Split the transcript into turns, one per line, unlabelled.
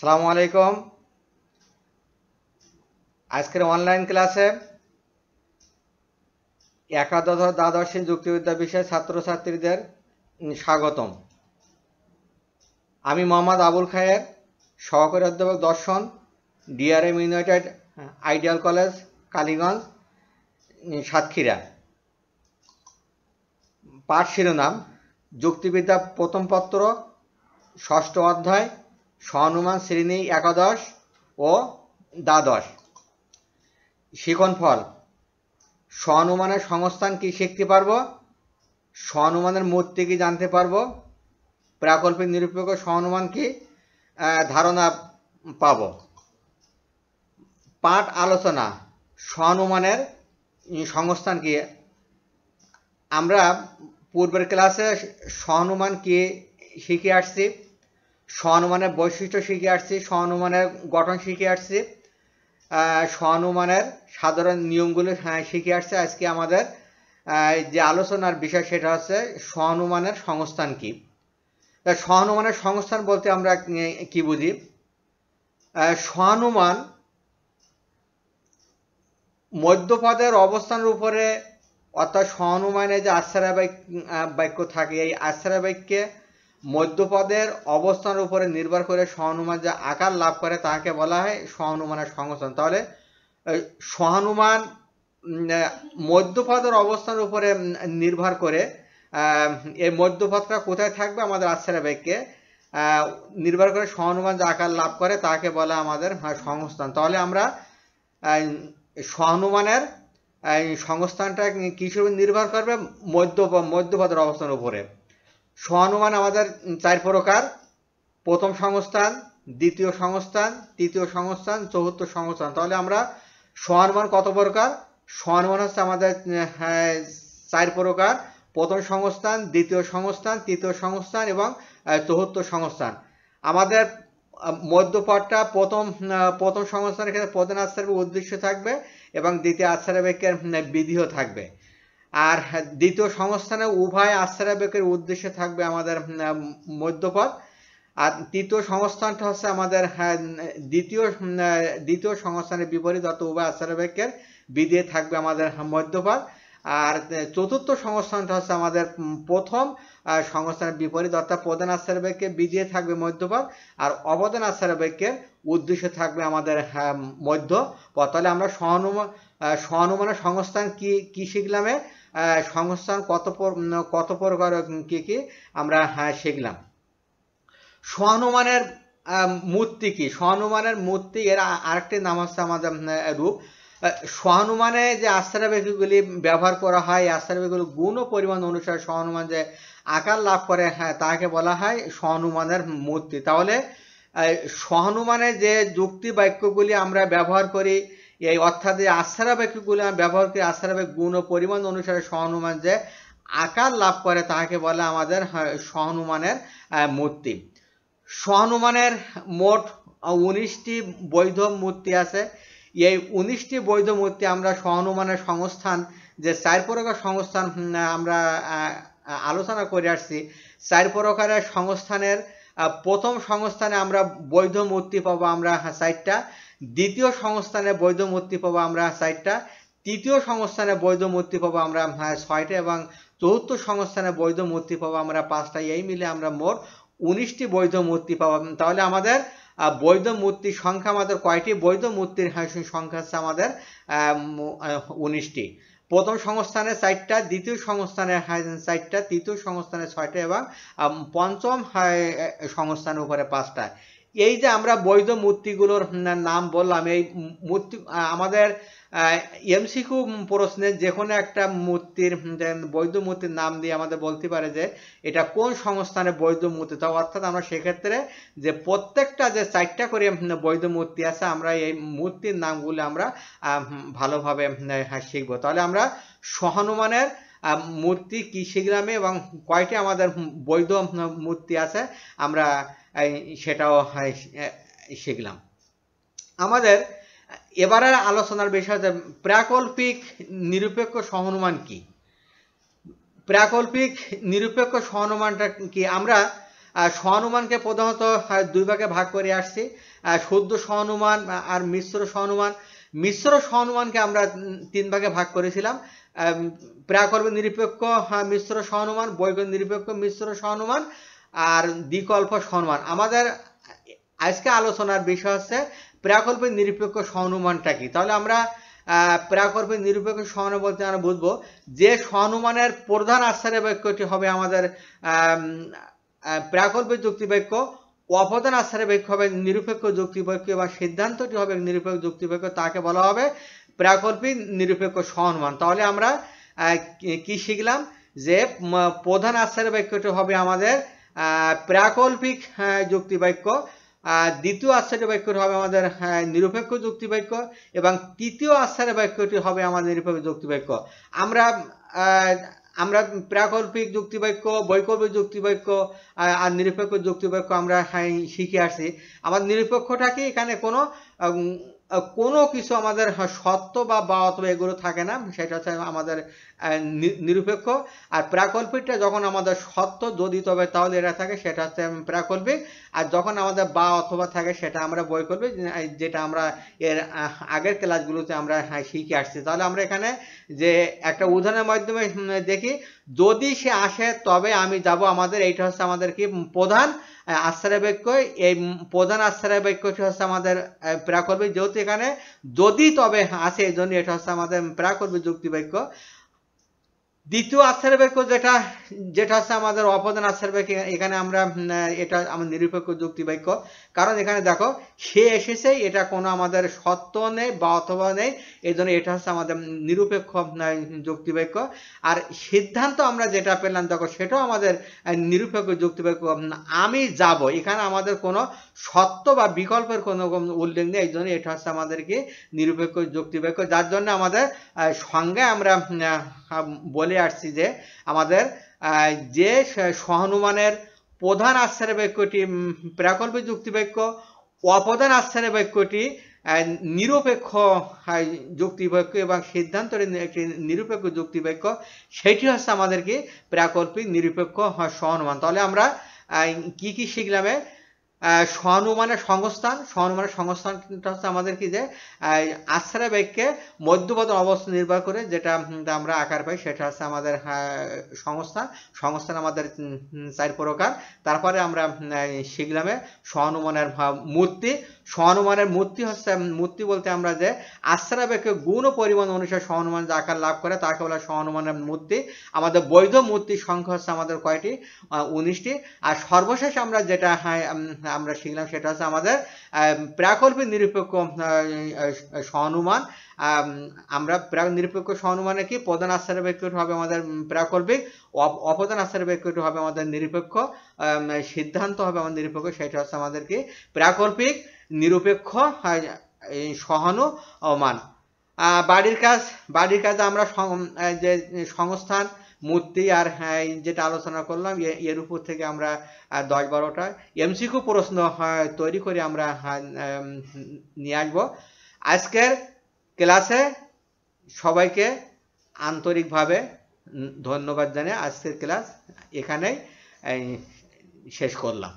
সালামু আলাইকুম আজকের অনলাইন ক্লাসে একাদশ দ্বাদশ যুক্তিবিদ্যা বিষয়ে ছাত্রছাত্রীদের স্বাগতম আমি মোহাম্মদ আবুল খায়ের সহকারী অধ্যাপক দর্শন DRM United Ideal College Kaliganj Satkhira পাঠ শিরোনাম যুক্তিবিদ্যা প্রথম পত্র ষষ্ঠ অধ্যায় স্বনুমান শ্রেণী একাদশ ও দ্বাদশ ফল স্বনুমানের সংস্থান কি শিখতে পারবো স্বনুমানের মূর্তি কি জানতে পারবো প্রাকল্পিক নিরপেক্ষ স্বনুমান কি ধারণা পাব পাঠ আলোচনা স্বনুমানের সংস্থান কি আমরা পূর্বের ক্লাসে স্বনুমান কি শিখে আসছি স্বনুমানের বৈশিষ্ট্য শিখে আসছি স্বনুমানের গঠন শিখে আসছি স্বনুমানের সাধারণ নিয়মগুলো হ্যাঁ, শিখে আসছে আজকে আমাদের যে আলোচনার বিষয় সেটা হচ্ছে স্বনুমানের সংস্থান কী স্বনুমানের সংস্থান বলতে আমরা কি বুঝি স্বনুমান মধ্যপদের অবস্থানের উপরে অর্থাৎ স্বনুমানে যে আশ্রয় বাক্য থাকে এই আশ্রয় বাক্যে মধ্যপদের অবস্থানের উপরে নির্ভর করে সহানুমান যে আকার লাভ করে তাকে বলা হয় সহানুমানের সংগঠন তাহলে সহানুমান মধ্যপদের অবস্থানের উপরে নির্ভর করে এই মধ্যপথটা কোথায় থাকবে আমাদের আশ্রয় ব্যাগকে নির্ভর করে সহানুমান যে আকার লাভ করে তাকে বলা আমাদের হ্যাঁ, সংস্থান তাহলে আমরা সহানুমানের সংস্থানটা কিসের নির্ভর করবে মধ্য মধ্যপদের অবস্থানের উপরে স্বনুমান আমাদের চার প্রকার প্রথম সংস্থান দ্বিতীয় সংস্থান তৃতীয় সংস্থান চতুর্থ সংস্থান তাহলে আমরা স্বনুমান কত প্রকার স্বনুমান হচ্ছে আমাদের হ্যাঁ, চার প্রকার প্রথম সংস্থান দ্বিতীয় সংস্থান তৃতীয় সংস্থান এবং চতুর্থ সংস্থান আমাদের মধ্যপটটা প্রথম প্রথম সংস্থানের ক্ষেত্রে প্রধান আশ্রয় উদ্দেশ্য থাকবে এবং দ্বিতীয় আশ্রয় বিধিও থাকবে আর হ্যাঁ, দ্বিতীয় সংস্থানে উভয় আশ্রয়বেকের উদ্দেশ্যে থাকবে আমাদের মধ্যপথ আর তৃতীয় সংস্থানটা হচ্ছে আমাদের হ্যাঁ, দ্বিতীয় দ্বিতীয় সংস্থানের বিপরীত অর্থাৎ উভয় আশ্রয়বেকের বিদে থাকবে আমাদের হ্যাঁ, মধ্যপথ আর চতুর্থ সংস্থানটা হচ্ছে আমাদের প্রথম সংস্থানের বিপরীত অর্থাৎ প্রধান আশ্রয়বেগকে বিজিয়ে থাকবে মধ্যপথ আর অবদান আশ্রয়বেগের উদ্দেশ্য থাকবে আমাদের মধ্য তাহলে আমরা সহানুমান সহানুমানের সংস্থান কি কি শিখলামে সংস্থান কত কত প্রকার কী কী আমরা হ্যাঁ, শিখলাম স্বনুমানের মূর্তি কি স্বনুমানের মূর্তি এর আরেকটি নাম হচ্ছে আমাদের রূপ সহানুমানে যে আশ্রয়বেগগুলি ব্যবহার করা হয় আশ্রয়বেগুলি গুণ ও পরিমাণ অনুসারে সহানুমান যে আকার লাভ করে হ্যাঁ তাকে বলা হয় সহানুমানের মূর্তি তাহলে সহানুমানে যে যুক্তি বাক্যগুলি আমরা ব্যবহার করি এই অর্থাৎ এই আশ্রাবাক্যগুলো ব্যবহার করে আশ্রাবাক গুণ ও পরিমাণ অনুসারে সহানুমান যে আকার লাভ করে তাহাকে বলে আমাদের হ্যাঁ, সহানুমানের মূর্তি সহানুমানের মোট উনিশটি বৈধ মূর্তি আছে এই উনিশটি বৈধ মূর্তি আমরা সহানুমানের সংস্থান যে চার প্রকার সংস্থান আমরা আলোচনা করে আসছি চার প্রকারের সংস্থানের প্রথম সংস্থানে আমরা বৈধ মূর্তি পাবো আমরা হ্যাঁ, চারটা দ্বিতীয় সংস্থানে বৈধ মূর্তি পাবো আমরা চারটা তৃতীয় সংস্থানে বৈধ মূর্তি পাবো আমরা ছয়টা এবং চতুর্থ সংস্থানে বৈধ মূর্তি পাবো আমরা পাঁচটা এই মিলে আমরা মোট উনিশটি বৈধ মূর্তি পাবো তাহলে আমাদের বৈধ মূর্তির সংখ্যা আমাদের কয়টি বৈধ মূর্তির সংখ্যা হচ্ছে আমাদের উনিশটি প্রথম সংস্থানে চারটা দ্বিতীয় সংস্থানে চারটা তৃতীয় সংস্থানে ছয়টা এবং পঞ্চম সংস্থানের উপরে পাঁচটা এই যে আমরা বৈধ মূর্তিগুলোর নাম বললাম এই মূর্তি আমাদের এমসিকু প্রশ্নে যে কোনো একটা মূর্তির বৈধ মূর্তির নাম দিয়ে আমাদের বলতে পারে যে এটা কোন সংস্থানে বৈধ মূর্তি তা অর্থাৎ আমরা সেক্ষেত্রে যে প্রত্যেকটা যে চারটা করে বৈধ মূর্তি আছে আমরা এই মূর্তির নামগুলো আমরা ভালোভাবে হ্যাঁ, শিখবো তাহলে আমরা সহানুমানের মূর্তি কৃষি গ্রামে এবং কয়টি আমাদের বৈধ মূর্তি আছে আমরা সেটাও শিখলাম আমাদের এবারের আলোচনার বিষয় হচ্ছে প্রাকল্পিক নিরপেক্ষ সহনুমান কি প্রাকল্পিক নিরপেক্ষ সহনুমানটা কি আমরা সহনুমানকে প্রধানত দুই ভাগে ভাগ করে আসছি শুদ্ধ সহনুমান আর মিশ্র সহনুমান মিশ্র সহনুমানকে আমরা তিন ভাগে ভাগ করেছিলাম প্রাকল্প নিরপেক্ষ হ্যাঁ, মিশ্র সহনুমান বৈকল্প নিরপেক্ষ মিশ্র সহনুমান আর দ্বিকল্প সহনুমান আমাদের আজকে আলোচনার বিষয় হচ্ছে প্রাকল্প নিরপেক্ষ সহনুমানটা কি তাহলে আমরা প্রাকল্প নিরপেক্ষ সহানুমান বলতে আমরা বুঝবো যে সহনুমানের প্রধান আশ্রয় বাক্যটি হবে আমাদের প্রাকল্প যুক্তি বাক্য অপদান আশ্রয় বাক্য হবে নিরপেক্ষ যুক্তি বাক্য বা সিদ্ধান্তটি হবে নিরপেক্ষ যুক্তি বাক্য তাকে বলা হবে প্রাকল্পিক নিরপেক্ষ সম্মান তাহলে আমরা কি শিখলাম যে প্রধান আশ্রয় বাক্যটি হবে আমাদের প্রাকল্পিক যুক্তি বাক্য দ্বিতীয় আশ্চর্য বাক্যটি হবে আমাদের নিরপেক্ষ যুক্তি বাক্য এবং তৃতীয় আশ্রয় বাক্যটি হবে আমাদের নিরপেক্ষ যুক্তি বাক্য আমরা আমরা প্রাকল্পিক যুক্তি বাক্য বৈকল্পিক যুক্তি বাক্য আর নিরপেক্ষ যুক্তি বাক্য আমরা হ্যাঁ, শিখে আসছি আমার নিরপেক্ষটাকে এখানে কোনো কোনো কিছু আমাদের সত্য বা বাওয়াত্ম এগুলো থাকে না সেটা হচ্ছে আমাদের নিরপেক্ষ আর প্রাকল্পিকটা যখন আমাদের সত্য যদি তবে তাহলে এটা থাকে সেটা হচ্ছে প্রাকল্পিক আর যখন আমাদের বা অথবা থাকে সেটা আমরা করবে যেটা আমরা এর আগের ক্লাসগুলোতে আমরা শিখে আসছি তাহলে আমরা এখানে যে একটা উদাহরণের মাধ্যমে দেখি যদি সে আসে তবে আমি যাব আমাদের এইটা হচ্ছে আমাদের কি প্রধান আশ্রয় বাক্য এই প্রধান আশ্রয় বাক্যটি হচ্ছে আমাদের প্রাকর্মী যেহেতু এখানে যদি তবে আসে এই জন্য এটা হচ্ছে আমাদের প্রাকর্মী যুক্তি বাক্য দ্বিতীয় আশ্রয় বাক্য যেটা যেটা হচ্ছে আমাদের অপদান আশ্রয় বাক্য এখানে আমরা এটা আমাদের নিরপেক্ষ যুক্তি বাক্য কারণ এখানে দেখো সে এসেছে এটা কোনো আমাদের সত্য নেই বা অথবা নেই এই জন্য এটা হচ্ছে আমাদের নিরপেক্ষ যুক্তি বাক্য আর সিদ্ধান্ত আমরা যেটা পেলাম দেখো সেটাও আমাদের নিরপেক্ষ যুক্তি বাক্য আমি যাব এখানে আমাদের কোনো সত্য বা বিকল্পের কোনো উল্লেখ নেই এই জন্য এটা হচ্ছে আমাদেরকে নিরপেক্ষ যুক্তি বাক্য যার জন্য আমাদের সঙ্গে আমরা বলে আসছি যে আমাদের যে সহানুমানের প্রধান আশ্রয় বাক্যটি প্রাকল্পিক যুক্তি বাক্য অপ্রধান আশ্রয় বাক্যটি নিরপেক্ষ যুক্তিবাক্য এবং সিদ্ধান্তের একটি নিরপেক্ষ যুক্তিবাক্য সেটি হচ্ছে আমাদেরকে প্রাকল্পিক নিরপেক্ষ সহানুমান তাহলে আমরা কি কি শিখলামে স্বনুমানের সংস্থান স্বনুমানের সংস্থানটা হচ্ছে আমাদের কি যে আশ্রয় বাক্যে মধ্যবতন অবস্থা নির্ভর করে যেটা আমরা আকার পাই সেটা হচ্ছে আমাদের হ্যাঁ, সংস্থান সংস্থান আমাদের চার প্রকার তারপরে আমরা শিখলামে স্বনুমানের মূর্তি সহনুমানের মূর্তি হচ্ছে মূর্তি বলতে আমরা যে আশ্রাবেকে গুণ ও পরিমাণ অনুসারে সহনুমান যে আকার লাভ করে তাকে বলা সহানুমানের মূর্তি আমাদের বৈধ মূর্তির সংখ্যা হচ্ছে আমাদের কয়টি উনিশটি আর সর্বশেষ আমরা যেটা আমরা শিখলাম সেটা হচ্ছে আমাদের প্রাকল্পিক নিরপেক্ষ সহনুমান আমরা প্রাক নিরপেক্ষ সহনুমানে কি প্রধান আশ্রয় ব্যক্তির হবে আমাদের প্রাকল্পিক অপদান আশ্রয় ব্যক্তি হবে আমাদের নিরপেক্ষ সিদ্ধান্ত হবে আমাদের নিরপেক্ষ সেটা হচ্ছে আমাদেরকে প্রাকল্পিক নিরপেক্ষ হ্যাঁ, মান বাড়ির কাজ বাড়ির কাজ আমরা যে সংস্থান মূর্তি আর হ্যাঁ, যেটা আলোচনা করলাম এর উপর থেকে আমরা দশ বারোটা এমসিকিউ প্রশ্ন হ্যাঁ, তৈরি করে আমরা নিয়ে আসবো আজকের ক্লাসে সবাইকে আন্তরিকভাবে ধন্যবাদ জানিয়ে আজকের ক্লাস এখানেই শেষ করলাম